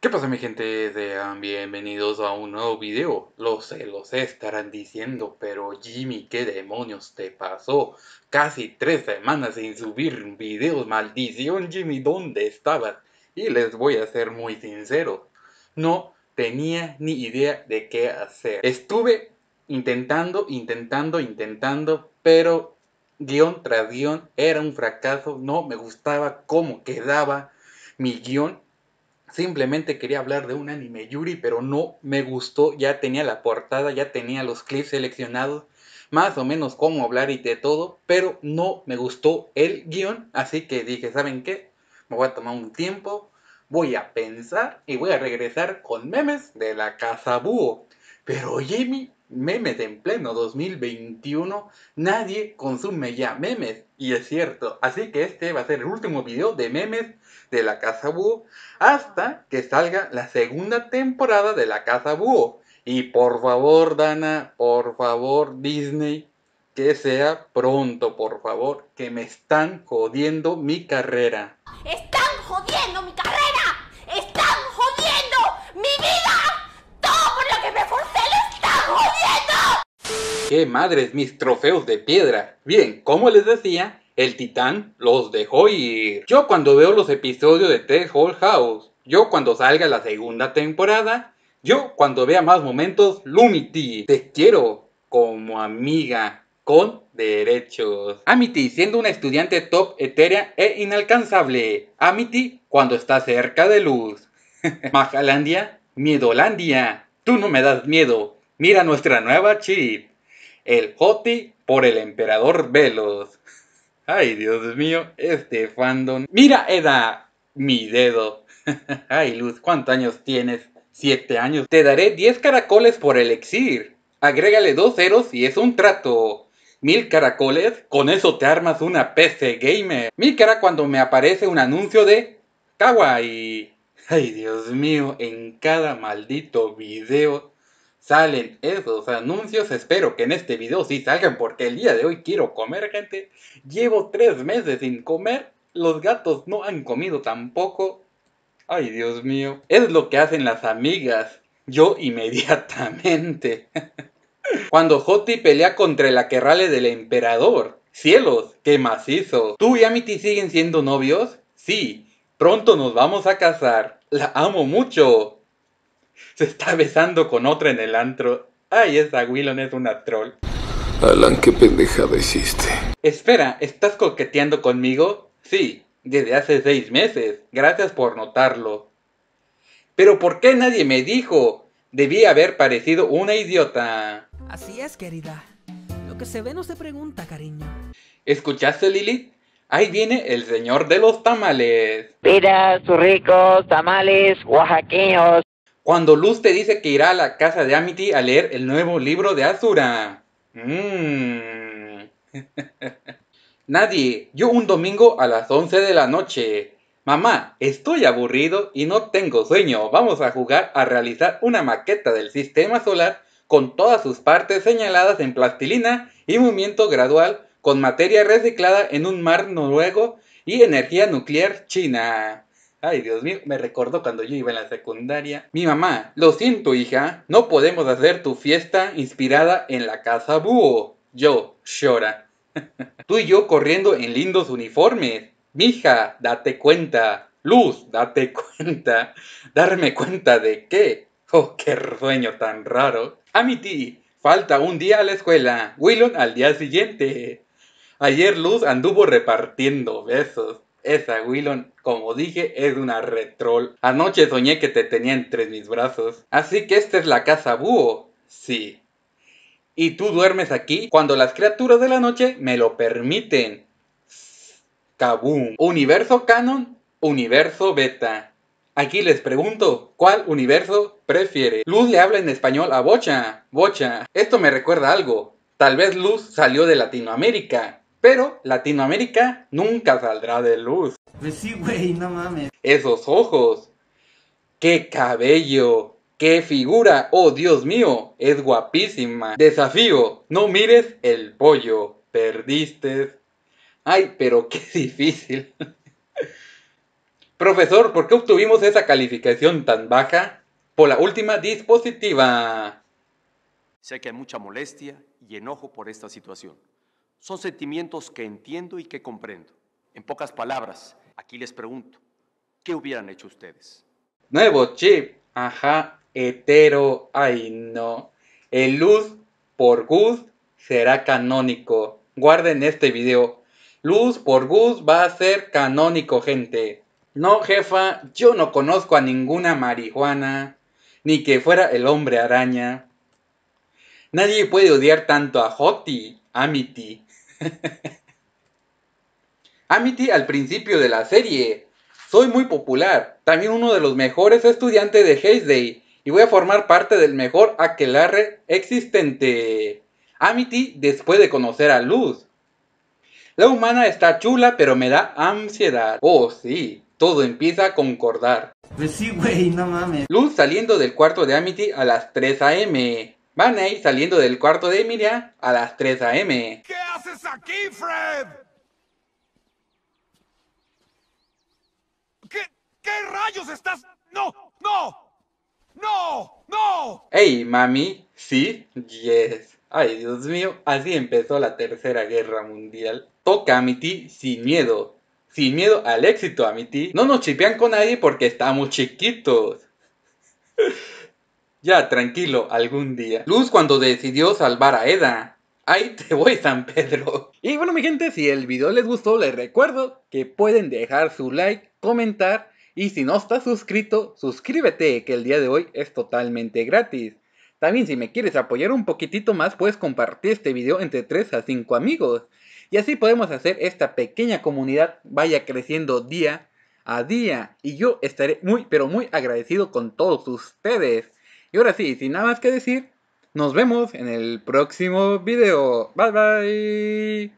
¿Qué pasa mi gente? Sean bienvenidos a un nuevo video. Lo sé, lo estarán diciendo, pero Jimmy, ¿qué demonios te pasó? Casi tres semanas sin subir videos, maldición Jimmy, ¿dónde estabas? Y les voy a ser muy sincero, no tenía ni idea de qué hacer. Estuve intentando, intentando, intentando, pero guión tras guión era un fracaso, no me gustaba cómo quedaba mi guión Simplemente quería hablar de un anime Yuri, pero no me gustó. Ya tenía la portada, ya tenía los clips seleccionados, más o menos cómo hablar y de todo, pero no me gustó el guión. Así que dije, ¿saben qué? Me voy a tomar un tiempo, voy a pensar y voy a regresar con memes de la casa búho. Pero Jimmy, Memes en pleno 2021, nadie consume ya memes. Y es cierto, así que este va a ser el último video de memes de la Casa Búho hasta que salga la segunda temporada de la Casa Búho. Y por favor, Dana, por favor, Disney, que sea pronto, por favor, que me están jodiendo mi carrera. ¡Están jodiendo mi carrera! ¡Están jodiendo mi vida! ¡Qué madres mis trofeos de piedra! Bien, como les decía, el titán los dejó ir. Yo cuando veo los episodios de The Whole House, yo cuando salga la segunda temporada, yo cuando vea más momentos, Lumity, te quiero como amiga con derechos. Amity, siendo una estudiante top, etérea e inalcanzable. Amity, cuando está cerca de luz. Majalandia, Miedolandia. Tú no me das miedo. Mira nuestra nueva chip el Joti por el emperador Velos. Ay, Dios mío, este fandom. Mira, Eda, mi dedo. Ay, Luz, ¿cuántos años tienes? Siete años. Te daré diez caracoles por el elixir. Agrégale dos ceros y es un trato. Mil caracoles, con eso te armas una PC gamer. Mil cara cuando me aparece un anuncio de Kawaii. Ay, Dios mío, en cada maldito video salen esos anuncios. Espero que en este video sí salgan porque el día de hoy quiero comer, gente. Llevo tres meses sin comer. Los gatos no han comido tampoco. Ay, Dios mío. Es lo que hacen las amigas. Yo inmediatamente. Cuando Joti pelea contra el aquerrale del emperador. Cielos, qué macizo. ¿Tú y Amity siguen siendo novios? Sí, pronto nos vamos a casar. La amo mucho. Se está besando con otra en el antro. Ay, esa Willon es una troll. Alan, qué pendejada hiciste. Espera, ¿estás coqueteando conmigo? Sí, desde hace seis meses. Gracias por notarlo. Pero ¿por qué nadie me dijo? Debí haber parecido una idiota. Así es, querida. Lo que se ve no se pregunta, cariño. ¿Escuchaste, Lily? Ahí viene el señor de los tamales. Mira, sus ricos tamales oaxaqueños. Cuando Luz te dice que irá a la casa de Amity a leer el nuevo libro de Azura. Mm. Nadie. Yo un domingo a las 11 de la noche. Mamá, estoy aburrido y no tengo sueño. Vamos a jugar a realizar una maqueta del sistema solar con todas sus partes señaladas en plastilina y movimiento gradual con materia reciclada en un mar noruego y energía nuclear china. Ay, Dios mío, me recordó cuando yo iba en la secundaria. Mi mamá, lo siento, hija, no podemos hacer tu fiesta inspirada en la casa búho. Yo, llora. Tú y yo corriendo en lindos uniformes. Mija, date cuenta. Luz, date cuenta. ¿Darme cuenta de qué? Oh, qué sueño tan raro. Amity, falta un día a la escuela. Willon al día siguiente. Ayer Luz anduvo repartiendo besos. Esa Willon, como dije, es una retrol. Anoche soñé que te tenía entre mis brazos. Así que esta es la casa búho. Sí. Y tú duermes aquí cuando las criaturas de la noche me lo permiten. Kaboom. Universo canon, universo beta. Aquí les pregunto, ¿cuál universo prefiere? Luz le habla en español a Bocha. Bocha, esto me recuerda algo. Tal vez Luz salió de Latinoamérica. Pero Latinoamérica nunca saldrá de luz. Pues sí, güey, no mames. Esos ojos. ¡Qué cabello! ¡Qué figura! ¡Oh, Dios mío! Es guapísima. Desafío, no mires el pollo. Perdiste. Ay, pero qué difícil. Profesor, ¿por qué obtuvimos esa calificación tan baja? Por la última dispositiva. Sé que hay mucha molestia y enojo por esta situación. Son sentimientos que entiendo y que comprendo. En pocas palabras, aquí les pregunto, ¿qué hubieran hecho ustedes? Nuevo chip, ajá, hetero, ay no. El luz por good será canónico. Guarden este video. Luz por Gus va a ser canónico, gente. No, jefa, yo no conozco a ninguna marihuana, ni que fuera el hombre araña. Nadie puede odiar tanto a Hoti, Amity, Amity al principio de la serie. Soy muy popular, también uno de los mejores estudiantes de Haysday y voy a formar parte del mejor aquelarre existente. Amity después de conocer a Luz. La humana está chula, pero me da ansiedad. Oh, sí, todo empieza a concordar. Pues sí, no mames. Luz saliendo del cuarto de Amity a las 3 a.m. Van a saliendo del cuarto de Emilia a las 3 a.m. ¿Qué haces aquí, Fred? ¿Qué, qué rayos estás...? ¡No! ¡No! ¡No! ¡No! Ey, mami! ¿Sí? Yes. Ay, Dios mío, así empezó la Tercera Guerra Mundial. Toca a mi tí sin miedo. Sin miedo al éxito, a mi tí. No nos chipean con nadie porque estamos chiquitos. Ya, tranquilo, algún día. Luz cuando decidió salvar a Eda. Ahí te voy, San Pedro. Y bueno, mi gente, si el video les gustó, les recuerdo que pueden dejar su like, comentar y si no estás suscrito, suscríbete, que el día de hoy es totalmente gratis. También si me quieres apoyar un poquitito más, puedes compartir este video entre 3 a 5 amigos. Y así podemos hacer esta pequeña comunidad vaya creciendo día a día. Y yo estaré muy, pero muy agradecido con todos ustedes. Y ahora sí, sin nada más que decir, nos vemos en el próximo video. Bye bye.